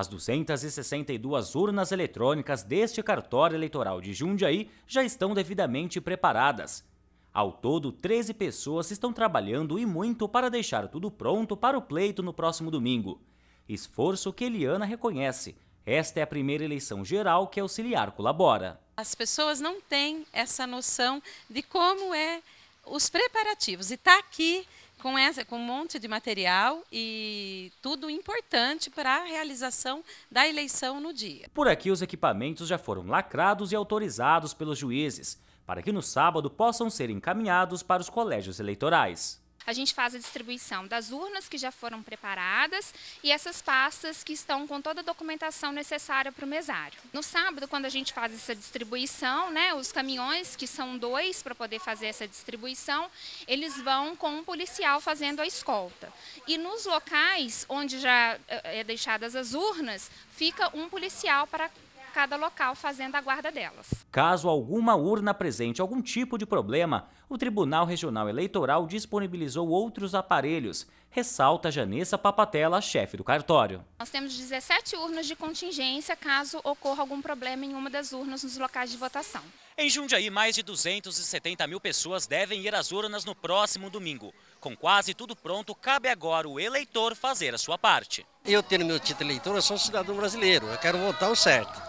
As 262 urnas eletrônicas deste cartório eleitoral de Jundiaí já estão devidamente preparadas. Ao todo, 13 pessoas estão trabalhando e muito para deixar tudo pronto para o pleito no próximo domingo. Esforço que Eliana reconhece. Esta é a primeira eleição geral que auxiliar colabora. As pessoas não têm essa noção de como é os preparativos. E está aqui com essa, com um monte de material e tudo importante para a realização da eleição no dia. Por aqui os equipamentos já foram lacrados e autorizados pelos juízes, para que no sábado possam ser encaminhados para os colégios eleitorais a gente faz a distribuição das urnas que já foram preparadas e essas pastas que estão com toda a documentação necessária para o mesário. No sábado, quando a gente faz essa distribuição, né, os caminhões, que são dois para poder fazer essa distribuição, eles vão com um policial fazendo a escolta. E nos locais onde já eh, é deixadas as urnas, fica um policial para cada local fazendo a guarda delas. Caso alguma urna apresente algum tipo de problema, o Tribunal Regional Eleitoral disponibilizou outros aparelhos, ressalta Janessa Papatela, chefe do cartório. Nós temos 17 urnas de contingência caso ocorra algum problema em uma das urnas nos locais de votação. Em Jundiaí, mais de 270 mil pessoas devem ir às urnas no próximo domingo. Com quase tudo pronto, cabe agora o eleitor fazer a sua parte. Eu, tendo meu título eleitor, eu sou um cidadão brasileiro. Eu quero votar o certo.